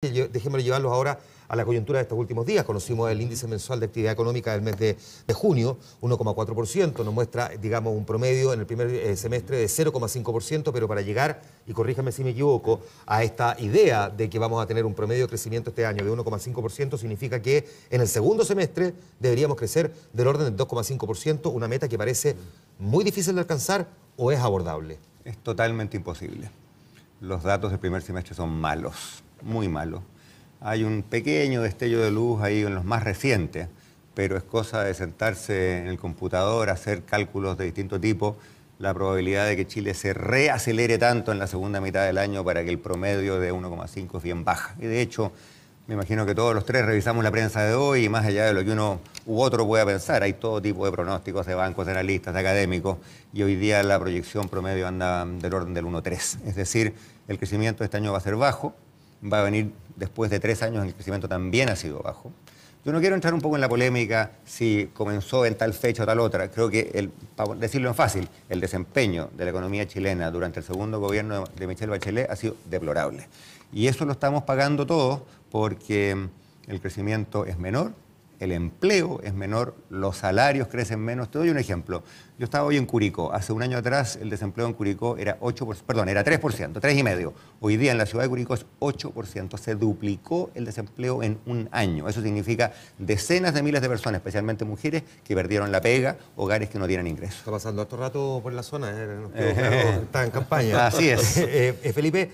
Dejémoslo llevarlos ahora a la coyuntura de estos últimos días. Conocimos el índice mensual de actividad económica del mes de, junio, 1,4%. Nos muestra, digamos, un promedio en el primer eh, semestre de 0,5%, pero para llegar, y corríjame si me equivoco, a esta idea de que vamos a tener un promedio de crecimiento este año de 1,5%, significa que en el segundo semestre deberíamos crecer del orden del 2,5%, una meta que parece muy difícil de alcanzar o es abordable. Es totalmente imposible. Los datos del primer semestre son malos muy malo. Hay un pequeño destello de luz ahí en los más recientes, pero es cosa de sentarse en el computador, hacer cálculos de distinto tipo. La probabilidad de que Chile se reacelere tanto en la segunda mitad del año para que el promedio de 1,5 es bien baja. Y de hecho, me imagino que todos los tres revisamos la prensa de hoy y más allá de lo que uno u otro pueda pensar, hay todo tipo de pronósticos de bancos, de analistas, de académicos y hoy día la proyección promedio anda del orden del 1,3. Es decir, el crecimiento de este año va a ser bajo, va a venir después de tres años en el crecimiento también ha sido bajo. Yo no quiero entrar un poco en la polémica si comenzó en tal fecha o tal otra. Creo que, el, para decirlo en fácil, el desempeño de la economía chilena durante el segundo gobierno de Michelle Bachelet ha sido deplorable. Y eso lo estamos pagando todos porque el crecimiento es menor, el empleo es menor, los salarios crecen menos. Te doy un ejemplo. Yo estaba hoy en Curicó. Hace un año atrás el desempleo en Curicó era 8%, perdón, era 3%, 3,5%. Hoy día en la ciudad de Curicó es 8%. Se duplicó el desempleo en un año. Eso significa decenas de miles de personas, especialmente mujeres, que perdieron la pega, hogares que no tienen ingresos. Está pasando harto rato por la zona, ¿eh? está en campaña. Así es. Eh, eh, Felipe.